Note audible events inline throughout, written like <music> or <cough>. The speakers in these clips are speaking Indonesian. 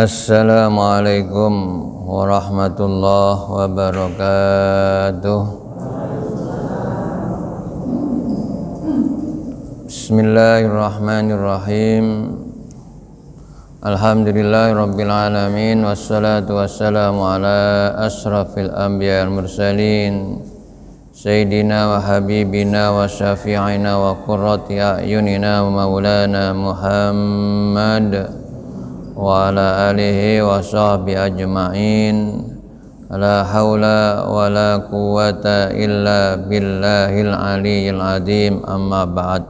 Assalamualaikum warahmatullahi wabarakatuh Bismillahirrahmanirrahim Alhamdulillahirrabbilalamin Wassalatu wassalamu ala asrafil anbiya mursalin Sayyidina wa habibina wa syafi'ina wa qurrati a'yunina wa maulana Muhammad وعلى آله وصحبه أجمعين لا حول ولا قوة إلا بالله العلي العظيم أما بعد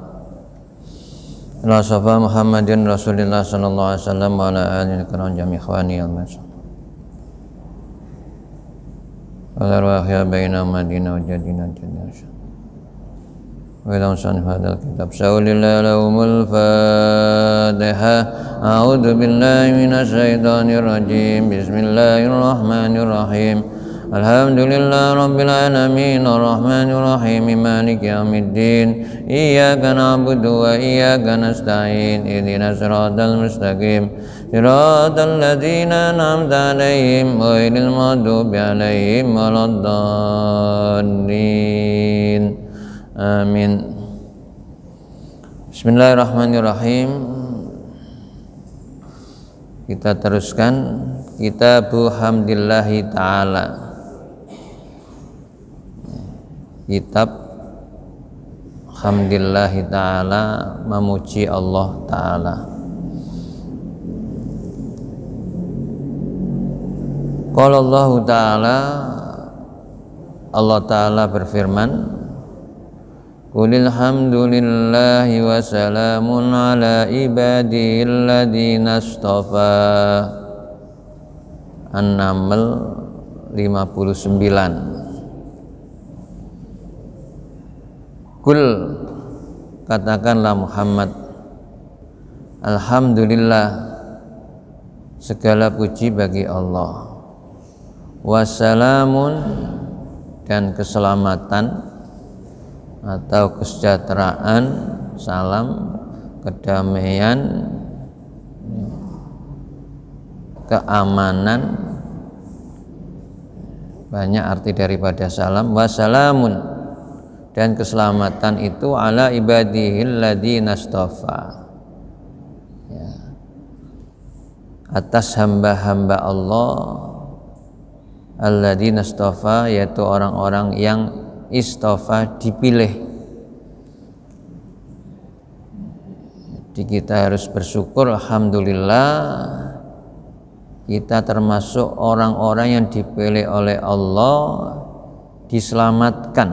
لا صفا محمد رسول الله صلى الله عليه وسلم وعلى آله الكرام جميع إخواني المسلمين ولا رواح يا بين مدينة وجدنا جدنا وإلى عن هذا الكتاب شاول الله لهم الفاتحة أعوذ بالله من الشيطان الرجيم بسم الله الرحمن الرحيم الحمد لله رب العالمين الرحمن الرحيم مالك يوم الدين إياك نعبد وإياك نستعين اهدنا الصراط المستقيم صراط الذين أنعمت عليهم غير المغضوب عليهم ولا الضالين Amin. Bismillahirrahmanirrahim. Kita teruskan kita hamdillahi taala. Kitab hamdillahi taala memuji Allah taala. Kalau Allah taala Allah taala berfirman قل الحمد لله وسلام على عباده الذين اصطفى An-Naml 59 Kul katakanlah Muhammad Alhamdulillah segala puji bagi Allah wasalamun dan keselamatan atau kesejahteraan, salam, kedamaian, keamanan. Banyak arti daripada salam wassalamun dan keselamatan itu ala ibadihil ladina istafa. Ya. Atas hamba-hamba Allah alladzina stofa yaitu orang-orang yang istofa dipilih jadi kita harus bersyukur Alhamdulillah kita termasuk orang-orang yang dipilih oleh Allah diselamatkan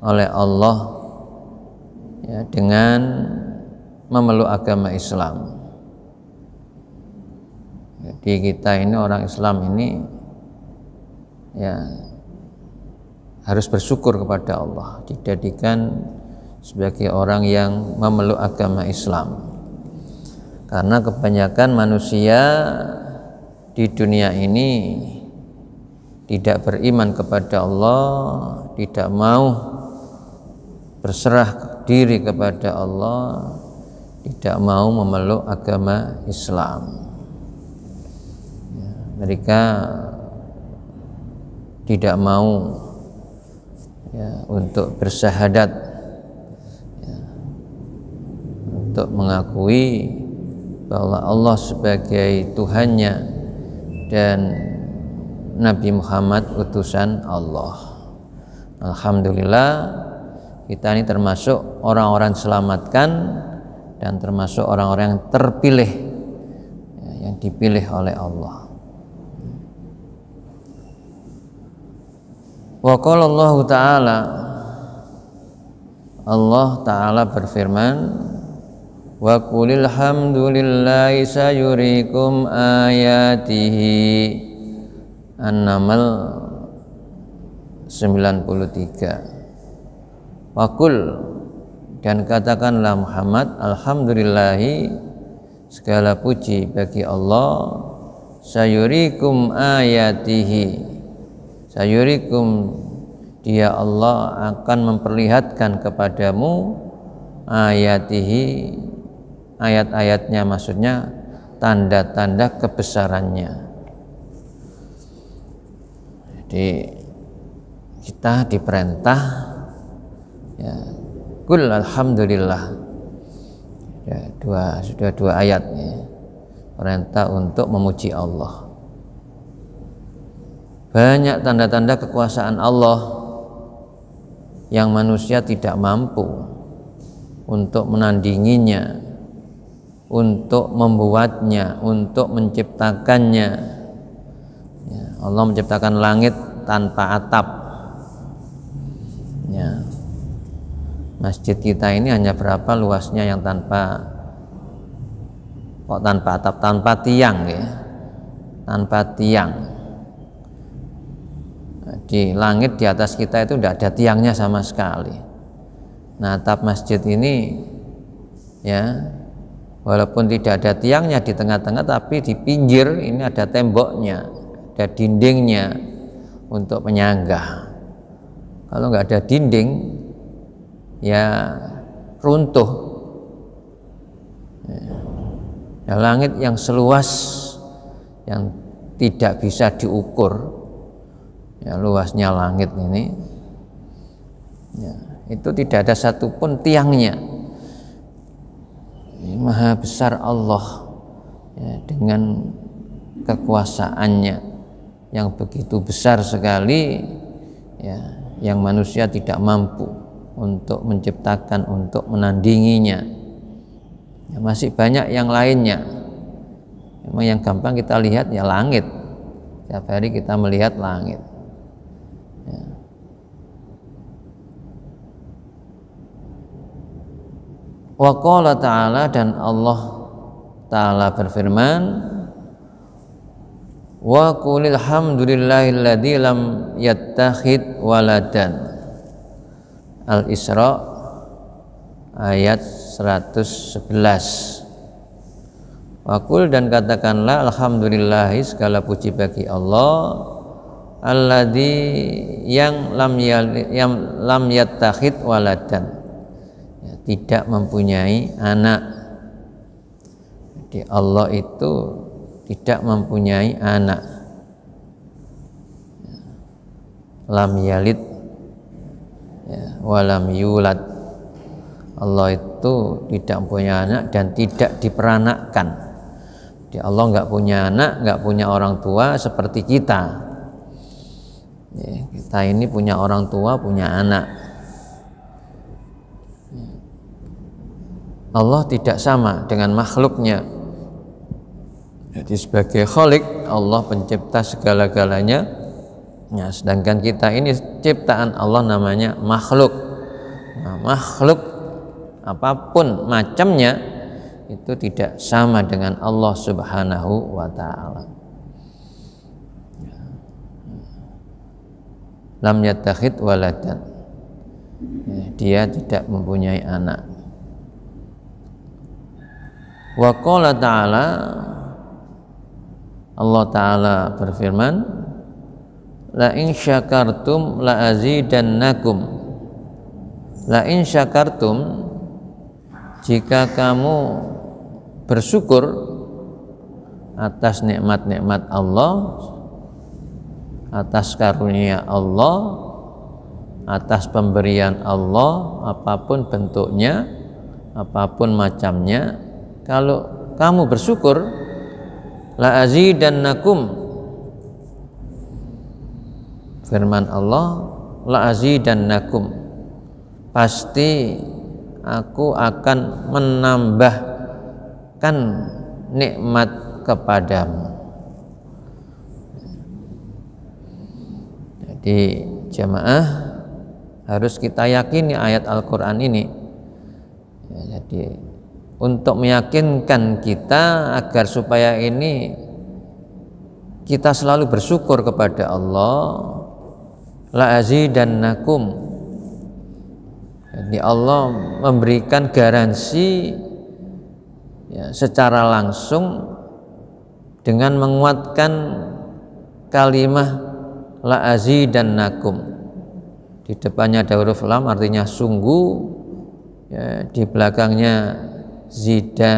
oleh Allah ya, dengan memeluk agama Islam. Jadi kita ini orang Islam ini ya harus bersyukur kepada Allah dijadikan sebagai orang yang memeluk agama Islam karena kebanyakan manusia di dunia ini tidak beriman kepada Allah, tidak mau berserah diri kepada Allah, tidak mau memeluk agama Islam. Ya, mereka tidak mau ya, untuk bersyahadat ya, untuk mengakui bahwa Allah sebagai Tuhannya dan Nabi Muhammad utusan Allah. Alhamdulillah kita ini termasuk orang-orang selamatkan dan termasuk orang-orang yang terpilih ya, yang dipilih oleh Allah. Wa qala Allah taala Allah taala berfirman Wa qulil hamdulillahi sayurikum ayatihi An-Naml 93 Wakul dan katakanlah Muhammad Alhamdulillahi segala puji bagi Allah sayurikum ayatihi sayurikum dia Allah akan memperlihatkan kepadamu ayatihi ayat-ayatnya maksudnya tanda-tanda kebesarannya jadi kita diperintah ya, kul alhamdulillah ya, dua sudah dua ayat perintah untuk memuji Allah banyak tanda-tanda kekuasaan Allah yang manusia tidak mampu untuk menandinginya, untuk membuatnya, untuk menciptakannya. Ya, Allah menciptakan langit tanpa atap. Ya. Masjid kita ini hanya berapa luasnya yang tanpa kok tanpa atap, tanpa tiang ya. Tanpa tiang di langit di atas kita itu tidak ada tiangnya sama sekali. Nah, atap masjid ini ya walaupun tidak ada tiangnya di tengah-tengah tapi di pinggir ini ada temboknya, ada dindingnya untuk penyangga. Kalau nggak ada dinding ya runtuh. Ya, langit yang seluas yang tidak bisa diukur ya, luasnya langit ini ya, itu tidak ada satupun tiangnya ini maha besar Allah ya, dengan kekuasaannya yang begitu besar sekali ya, yang manusia tidak mampu untuk menciptakan untuk menandinginya ya, masih banyak yang lainnya memang yang gampang kita lihat ya langit setiap hari kita melihat langit Wa qala ta'ala dan Allah Ta'ala berfirman Wa qulil alladhi lam yattakhid waladan Al-Isra ayat 111 Wakul dan katakanlah Alhamdulillahi segala puji bagi Allah Alladhi yang lam, yang lam yattakhid waladan tidak mempunyai anak. Jadi Allah itu tidak mempunyai anak. Lam yalid ya, walam yulad. Allah itu tidak punya anak dan tidak diperanakkan. Jadi Allah nggak punya anak, nggak punya orang tua seperti kita. Ya, kita ini punya orang tua, punya anak. Allah tidak sama dengan makhluknya jadi sebagai kholik Allah pencipta segala-galanya ya, sedangkan kita ini ciptaan Allah namanya makhluk nah, makhluk apapun macamnya itu tidak sama dengan Allah subhanahu wa ta'ala lam yatakhid waladan ya, dia tidak mempunyai anak Wa qala ta'ala Allah taala berfirman La in syakartum la azidannakum La in syakartum jika kamu bersyukur atas nikmat-nikmat Allah atas karunia Allah atas pemberian Allah apapun bentuknya apapun macamnya kalau kamu bersyukur la dan nakum, firman Allah la dan nakum, pasti aku akan menambahkan nikmat kepadamu jadi jamaah harus kita yakini ayat Al-Quran ini jadi untuk meyakinkan kita agar supaya ini kita selalu bersyukur kepada Allah la dan nakum. jadi Allah memberikan garansi ya, secara langsung dengan menguatkan kalimah la dan nakum di depannya ada huruf lam artinya sungguh ya, di belakangnya zida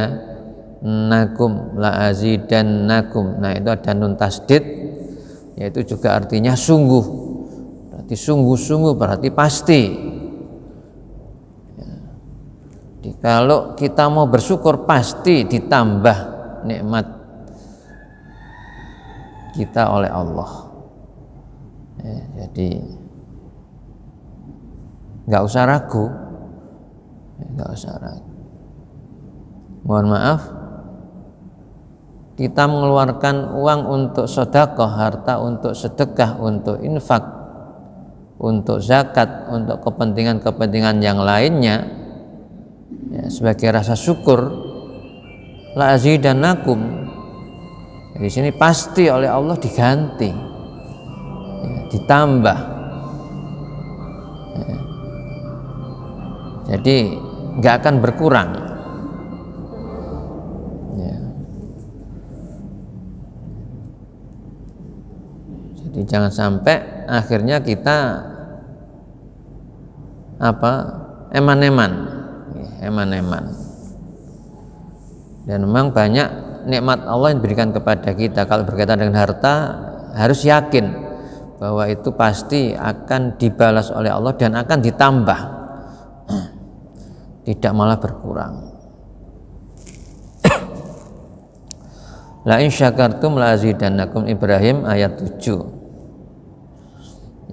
nakum la dan nakum nah itu ada nun tasdid yaitu juga artinya sungguh berarti sungguh-sungguh berarti pasti ya. Jadi, kalau kita mau bersyukur pasti ditambah nikmat kita oleh Allah ya, jadi nggak usah ragu ya, nggak usah ragu mohon maaf kita mengeluarkan uang untuk sodakoh harta untuk sedekah untuk infak untuk zakat untuk kepentingan-kepentingan yang lainnya ya, sebagai rasa syukur la dan nakum di sini pasti oleh Allah diganti ya, ditambah ya. jadi nggak akan berkurang Jadi ya, jangan sampai akhirnya kita apa eman-eman, ya, eman-eman. Dan memang banyak nikmat Allah yang diberikan kepada kita. Kalau berkaitan dengan harta harus yakin bahwa itu pasti akan dibalas oleh Allah dan akan ditambah tidak malah berkurang <coughs> la in syakartum la azidannakum Ibrahim ayat 7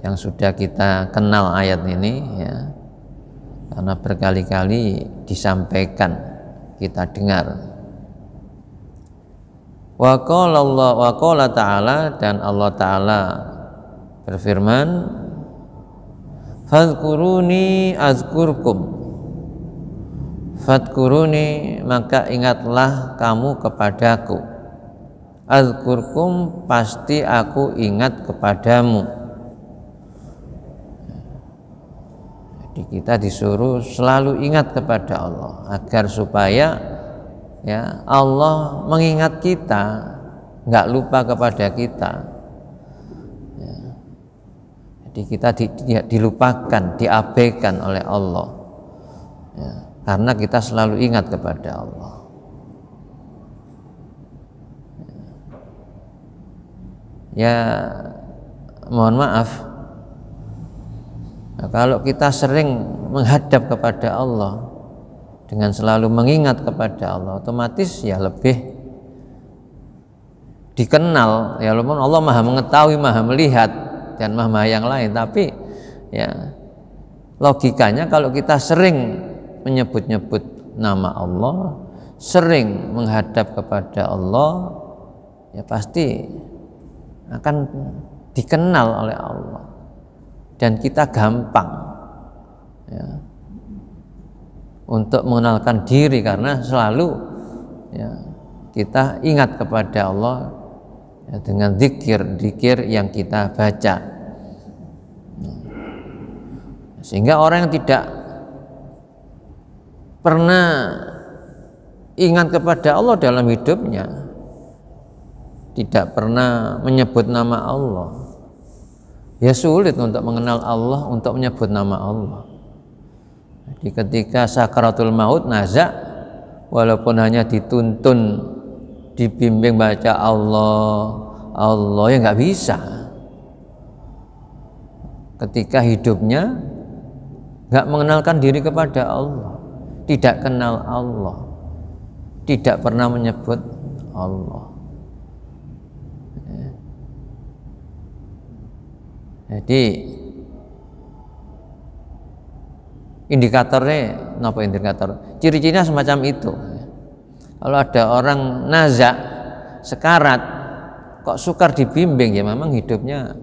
yang sudah kita kenal ayat ini ya karena berkali-kali disampaikan kita dengar wa qala Allah wa qala ta'ala dan Allah taala berfirman fadkuruni azkurkum fadkuruni maka ingatlah kamu kepadaku azkurkum pasti aku ingat kepadamu Jadi kita disuruh selalu ingat kepada Allah agar supaya ya Allah mengingat kita, nggak lupa kepada kita. Ya. Jadi kita di, di, dilupakan, diabaikan oleh Allah ya. karena kita selalu ingat kepada Allah. Ya, ya mohon maaf Nah, kalau kita sering menghadap kepada Allah dengan selalu mengingat kepada Allah, otomatis ya lebih dikenal. Ya walaupun Allah Maha mengetahui, Maha melihat dan Maha, maha yang lain, tapi ya logikanya kalau kita sering menyebut-nyebut nama Allah, sering menghadap kepada Allah, ya pasti akan dikenal oleh Allah dan kita gampang ya, untuk mengenalkan diri karena selalu ya, kita ingat kepada Allah ya, dengan zikir-zikir yang kita baca sehingga orang yang tidak pernah ingat kepada Allah dalam hidupnya tidak pernah menyebut nama Allah Ya sulit untuk mengenal Allah, untuk menyebut nama Allah. Jadi ketika sakaratul maut nazak, walaupun hanya dituntun, dibimbing baca Allah, Allah ya nggak bisa. Ketika hidupnya nggak mengenalkan diri kepada Allah, tidak kenal Allah, tidak pernah menyebut Allah. Jadi indikatornya apa indikator? Ciri-cirinya semacam itu. Kalau ada orang nazak, sekarat, kok sukar dibimbing ya memang hidupnya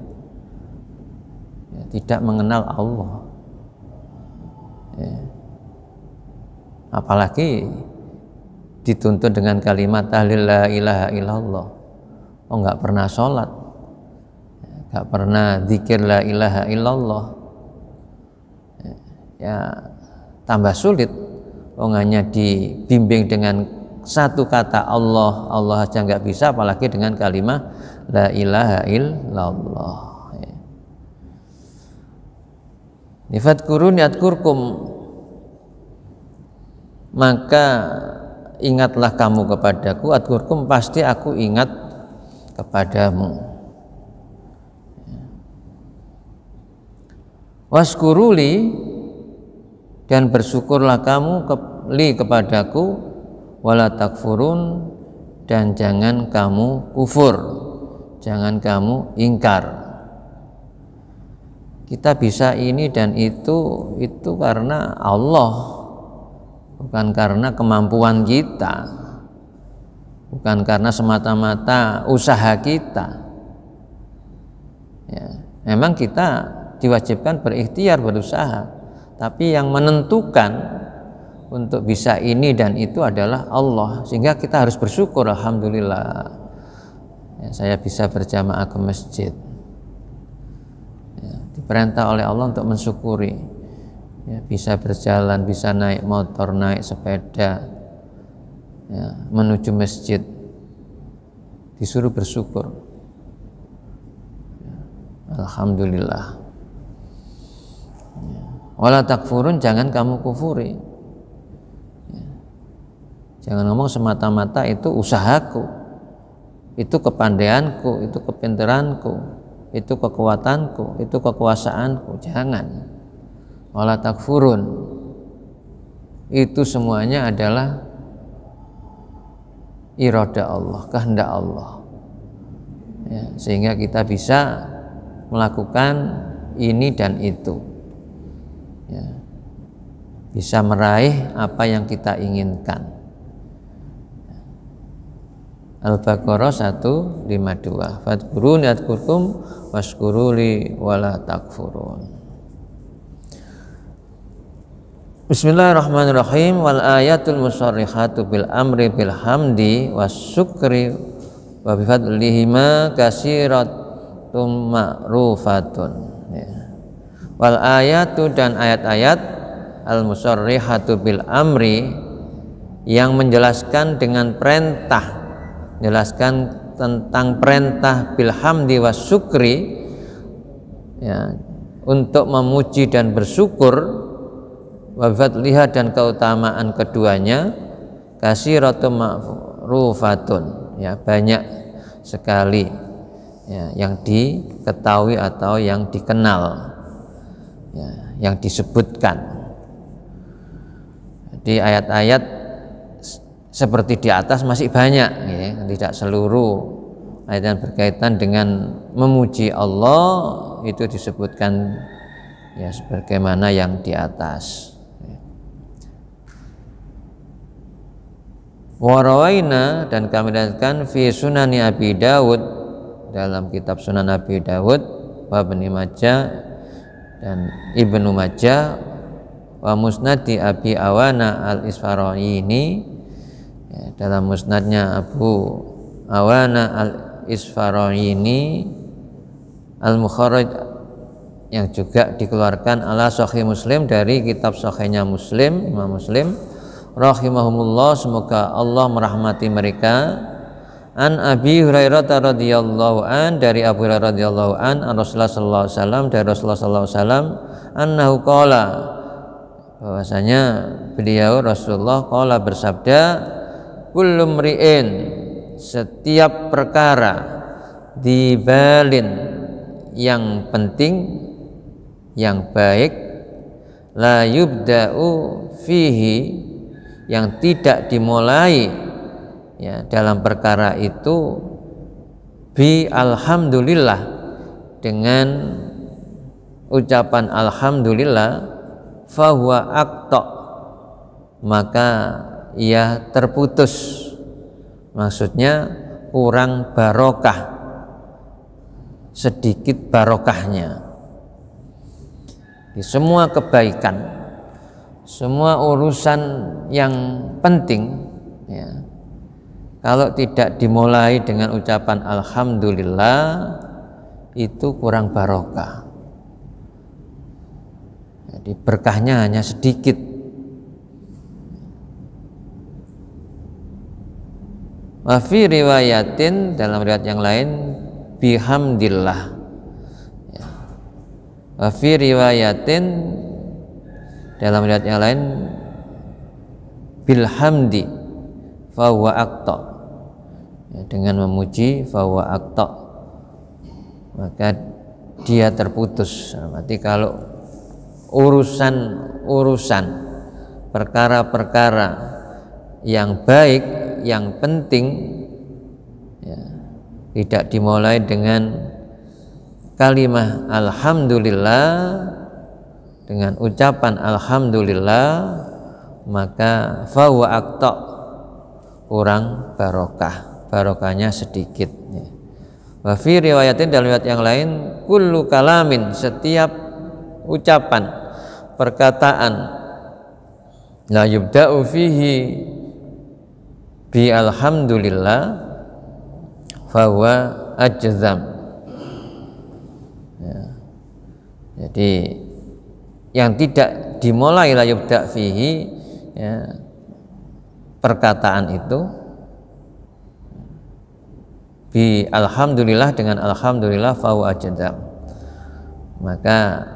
ya, tidak mengenal Allah. Ya. Apalagi dituntun dengan kalimat tahlil la ilaha illallah. Oh nggak pernah sholat, nggak pernah zikir la ilaha illallah ya tambah sulit oh hanya dibimbing dengan satu kata Allah Allah aja nggak bisa apalagi dengan kalimat la ilaha illallah Nifat ya. kurun kurkum maka ingatlah kamu kepadaku atkurkum pasti aku ingat kepadamu waskuruli dan bersyukurlah kamu ke, li kepadaku wala takfurun dan jangan kamu kufur jangan kamu ingkar kita bisa ini dan itu itu karena Allah bukan karena kemampuan kita bukan karena semata-mata usaha kita ya memang kita diwajibkan berikhtiar berusaha tapi yang menentukan untuk bisa ini dan itu adalah Allah sehingga kita harus bersyukur Alhamdulillah ya, saya bisa berjamaah ke masjid ya, diperintah oleh Allah untuk mensyukuri ya, bisa berjalan bisa naik motor naik sepeda ya, menuju masjid disuruh bersyukur ya, Alhamdulillah wala takfurun jangan kamu kufuri ya. jangan ngomong semata-mata itu usahaku itu kepandaianku itu kepinteranku itu kekuatanku itu kekuasaanku jangan wala takfurun itu semuanya adalah iroda Allah kehendak Allah ya, sehingga kita bisa melakukan ini dan itu bisa meraih apa yang kita inginkan. Al-Baqarah 152. Fadkurun yadkurkum waskuruli wala takfurun. Bismillahirrahmanirrahim wal ayatul musarrihatu bil amri bil hamdi was syukri wa bi ma kasiratun ma'rufatun. Ya. Wal ayatu dan ayat-ayat al-musarrihatu bil amri yang menjelaskan dengan perintah menjelaskan tentang perintah bilhamdi was syukri ya, untuk memuji dan bersyukur wafat lihat dan keutamaan keduanya kasih rotu ma'rufatun ya banyak sekali ya, yang diketahui atau yang dikenal ya, yang disebutkan di ayat-ayat seperti di atas masih banyak, ya. tidak seluruh ayat yang berkaitan dengan memuji Allah itu disebutkan ya sebagaimana yang di atas. Warawaina dan kami dapatkan fi sunani Abi Dawud dalam kitab Sunan Abi Dawud wa Ibnu Majah dan Ibnu Majah wa musnadi Abi Awana al Isfaraini ya, dalam musnadnya Abu Awana al ini al Mukhorid yang juga dikeluarkan ala Sahih Muslim dari kitab Sahihnya Muslim Imam Muslim rahimahumullah semoga Allah merahmati mereka An Abi Hurairah radhiyallahu an dari Abu Hurairah radhiyallahu an an Rasulullah sallallahu alaihi wasallam dari Rasulullah sallallahu alaihi wasallam annahu qala bahwasanya beliau Rasulullah kala bersabda kullu ri'in setiap perkara di dibalin yang penting yang baik la yubda'u fihi yang tidak dimulai ya dalam perkara itu bi alhamdulillah dengan ucapan alhamdulillah fahuwa akto maka ia terputus maksudnya kurang barokah sedikit barokahnya di semua kebaikan semua urusan yang penting ya, kalau tidak dimulai dengan ucapan alhamdulillah itu kurang barokah jadi berkahnya hanya sedikit. Wafi riwayatin dalam riwayat yang lain bihamdillah. Ya. Wafi riwayatin dalam riwayat yang lain bilhamdi fawa akta ya, dengan memuji fawa akta maka dia terputus nah, berarti kalau urusan-urusan perkara-perkara yang baik yang penting ya, tidak dimulai dengan kalimah alhamdulillah dengan ucapan alhamdulillah maka fawa akta kurang barokah barokahnya sedikit ya. Wafi riwayatin dalam riwayat yang lain kullu kalamin setiap ucapan perkataan la yubda'u fihi bi alhamdulillah fahuwa ajzam ya. jadi yang tidak dimulai la yubda' fihi ya, perkataan itu bi alhamdulillah dengan alhamdulillah fahu ajzam maka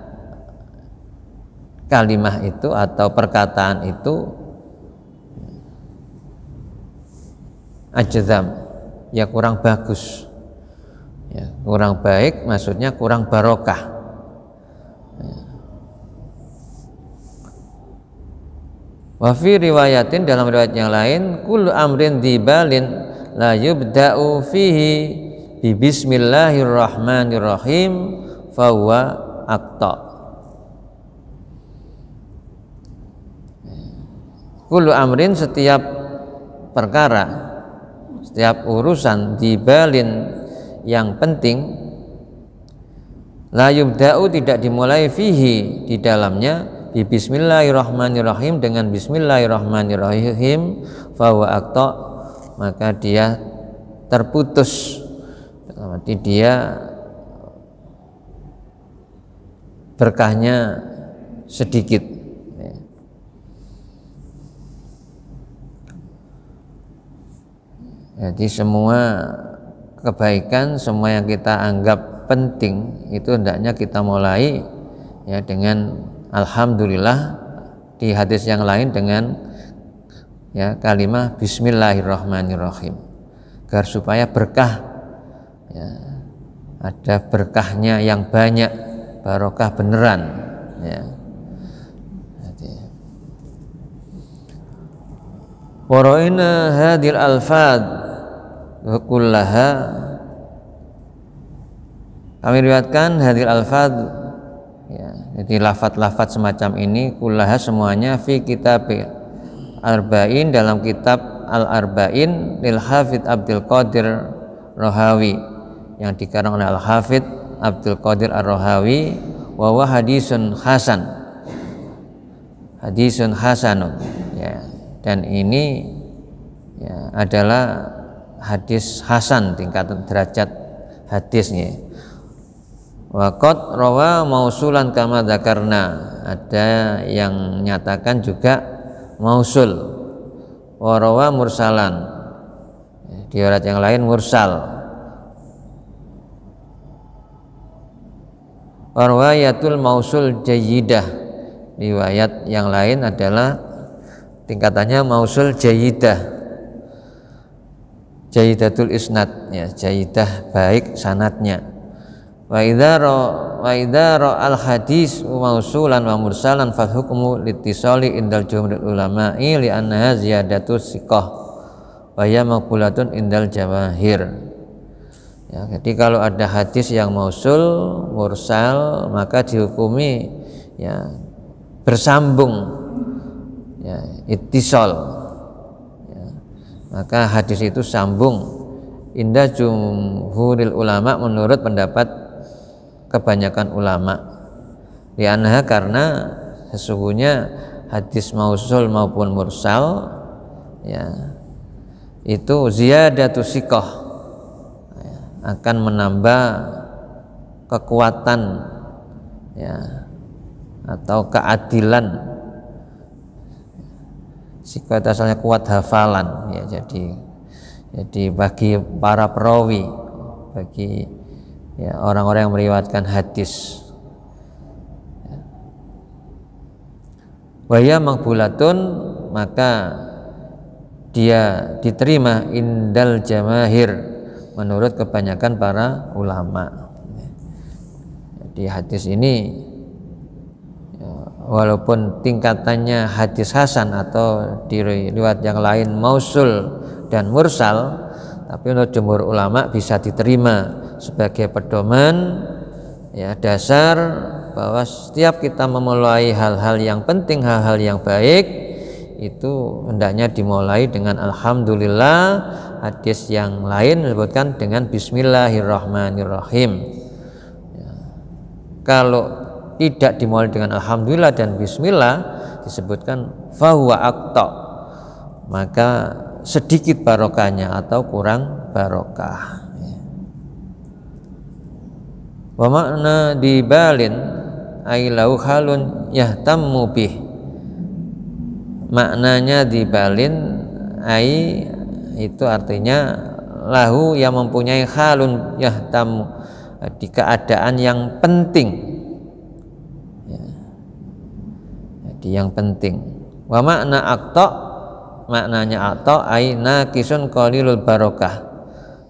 kalimah itu atau perkataan itu ajzam ya kurang bagus ya, kurang baik maksudnya kurang barokah ya. Wafi riwayatin dalam riwayat yang lain kul amrin dibalin la yubda'u fihi bi bismillahirrahmanirrahim fawa akta Kulu amrin setiap perkara, setiap urusan di dibalin yang penting layub da'u tidak dimulai fihi di dalamnya di bismillahirrahmanirrahim dengan bismillahirrahmanirrahim fawa akto maka dia terputus berarti dia berkahnya sedikit Jadi semua kebaikan, semua yang kita anggap penting itu hendaknya kita mulai ya dengan alhamdulillah di hadis yang lain dengan ya kalimat bismillahirrahmanirrahim. Agar supaya berkah ya, ada berkahnya yang banyak, barokah beneran ya. Waraina hadil alfad kullaha kami riwayatkan hadir alfad ya, jadi lafat-lafat semacam ini kullaha semuanya fi kitab arba'in dalam kitab al arba'in lil hafid abdul qadir rohawi yang dikarang oleh al hafid abdul qadir ar rohawi wawa hadisun hasan hadisun hasanun ya dan ini ya, adalah hadis hasan tingkatan derajat hadisnya. Wakot rawa mausulan kama dakarna ada yang nyatakan juga mausul warawa mursalan di riwayat yang lain mursal warwayatul mausul jayidah riwayat yang lain adalah tingkatannya mausul jayidah jaidatul isnad ya jaidah baik sanatnya wa ra wa ra al hadis mausulan wa mursalan fa hukmu litisali indal jumhurul ulama li anna ziyadatu siqah wa ya maqulatun indal jamahir ya jadi kalau ada hadis yang mausul mursal maka dihukumi ya bersambung ya itisal maka hadis itu sambung indah jumhuril ulama menurut pendapat kebanyakan ulama lianha karena sesungguhnya hadis mausul maupun mursal ya itu ziyadatu sikoh ya, akan menambah kekuatan ya atau keadilan Sikat asalnya kuat hafalan ya jadi jadi bagi para perawi bagi ya orang-orang yang meriwayatkan hadis ya. Waya makbulatun maka dia diterima indal jamahir menurut kebanyakan para ulama. Ya. Jadi hadis ini walaupun tingkatannya hadis hasan atau di riwayat yang lain mausul dan mursal tapi untuk jumhur ulama bisa diterima sebagai pedoman ya dasar bahwa setiap kita memulai hal-hal yang penting hal-hal yang baik itu hendaknya dimulai dengan alhamdulillah hadis yang lain disebutkan dengan bismillahirrahmanirrahim ya. kalau tidak dimulai dengan alhamdulillah dan bismillah disebutkan fahuwa akta maka sedikit barokahnya atau kurang barokah wa makna di balin lau halun yahtammu bih maknanya di balin ai itu artinya lahu yang mempunyai halun yahtammu di keadaan yang penting Jadi yang penting. Wa makna akto maknanya akto aina kisun kolilul barokah.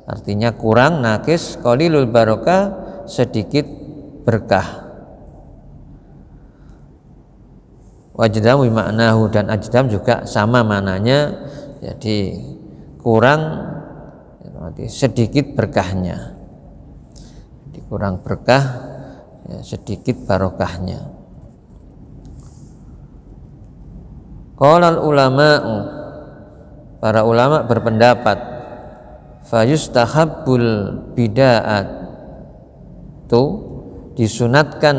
Artinya kurang nakis kolilul barokah sedikit berkah. Wajdam maknahu dan ajdam juga sama mananya. Jadi kurang sedikit berkahnya. Jadi kurang berkah ya sedikit barokahnya. Qala ulama, Para ulama berpendapat fayustahabbul bida'at itu disunatkan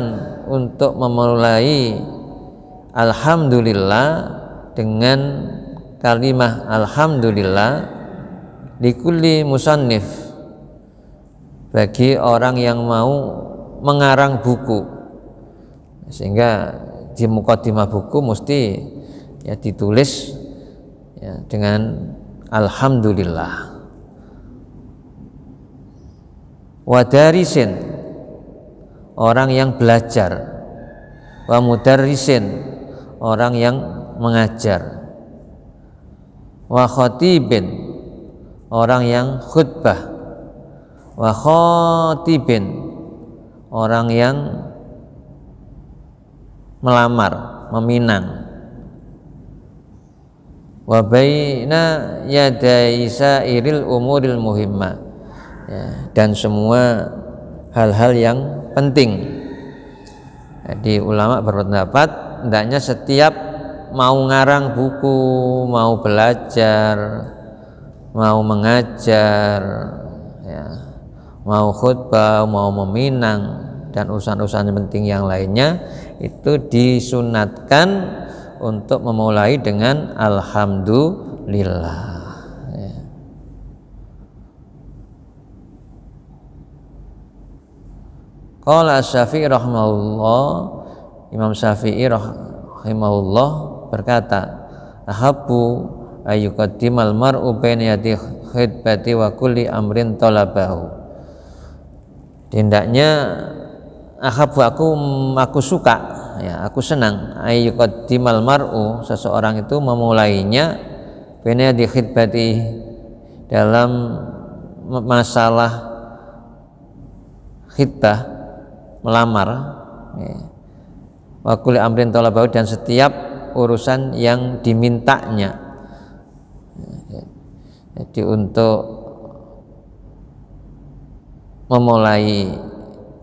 untuk memulai alhamdulillah dengan kalimah alhamdulillah likulli musannif bagi orang yang mau mengarang buku sehingga di mukadimah buku mesti ya ditulis ya, dengan alhamdulillah wadarisin orang yang belajar wa mudarrisin orang yang mengajar wa khatibin orang yang khutbah wa khatibin orang yang melamar meminang wa baina yadai sairil umuril muhimma ya, dan semua hal-hal yang penting jadi ulama berpendapat hendaknya setiap mau ngarang buku mau belajar mau mengajar ya, mau khutbah mau meminang dan urusan-urusan penting yang lainnya itu disunatkan untuk memulai dengan alhamdulillah. Ya. Qala Syafi'i rahimahullah Imam Syafi'i rahimahullah berkata, "Ahabu ayyukaddimal mar'u bain yadi khidbati wa kulli amrin talabahu." Tindaknya ahabu aku aku suka ya aku senang ayyuqaddimal mar'u seseorang itu memulainya bina di khidbati dalam masalah khidbah melamar ya. wa kulli amrin talabau dan setiap urusan yang dimintanya jadi untuk memulai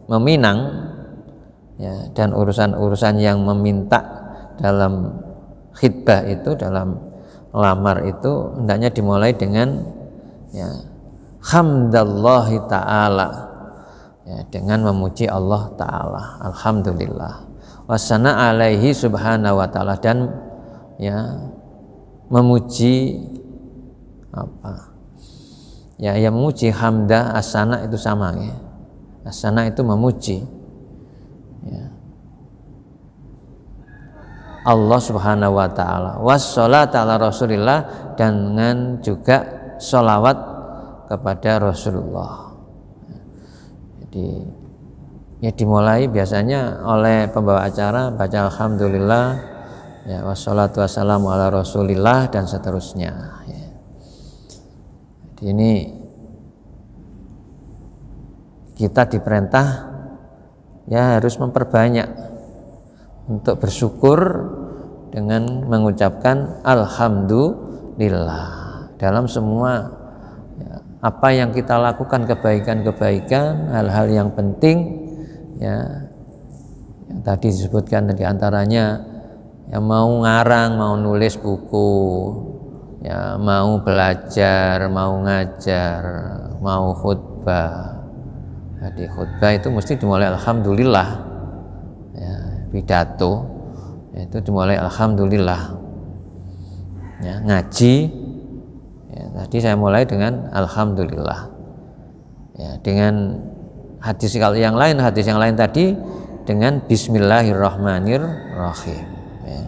meminang ya, dan urusan-urusan yang meminta dalam khidbah itu dalam lamar itu hendaknya dimulai dengan ya hamdallahi taala ya, dengan memuji Allah taala alhamdulillah wasana alaihi subhanahu wa taala dan ya memuji apa ya yang memuji hamda asana itu sama ya asana itu memuji ya. Allah Subhanahu wa taala. Wassalat ala Rasulillah dengan juga sholawat kepada Rasulullah. Jadi ya dimulai biasanya oleh pembawa acara baca alhamdulillah ya wassalatu wassalamu ala Rasulillah dan seterusnya ya. Jadi ini kita diperintah ya harus memperbanyak untuk bersyukur dengan mengucapkan alhamdulillah dalam semua ya, apa yang kita lakukan kebaikan-kebaikan hal-hal yang penting ya yang tadi disebutkan tadi antaranya yang mau ngarang mau nulis buku ya mau belajar mau ngajar mau khutbah jadi khutbah itu mesti dimulai alhamdulillah ya, pidato ya, itu dimulai alhamdulillah ya, ngaji ya, tadi saya mulai dengan alhamdulillah ya, dengan hadis yang lain hadis yang lain tadi dengan Bismillahirrahmanirrahim ya.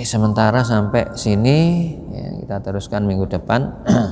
eh sementara sampai sini ya, kita teruskan minggu depan <clears throat>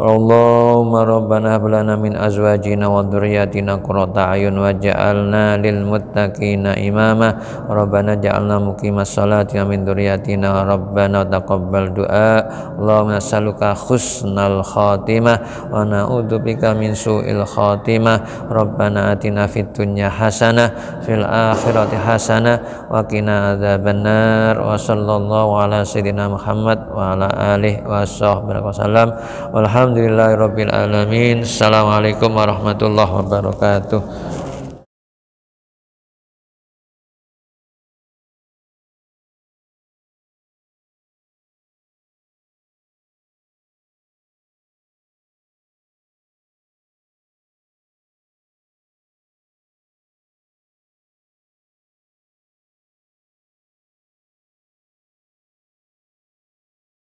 Allahumma rabbana hab lana min azwajina wa dhurriyyatina qurrata ayun waj'alna lil muttaqina imama rabbana ja'alna muqimas salati wa min dhurriyyatina rabbana taqabbal du'a Allahumma saluka husnal khatimah wa na'udzubika min su'il khatimah rabbana atina fid dunya hasanah fil akhirati hasanah wa qina adzabannar wa sallallahu ala sayidina Muhammad wa ala alihi wa sahbihi wasallam walhamdulillah Alhamdulillahirrabbilalamin Assalamualaikum warahmatullahi wabarakatuh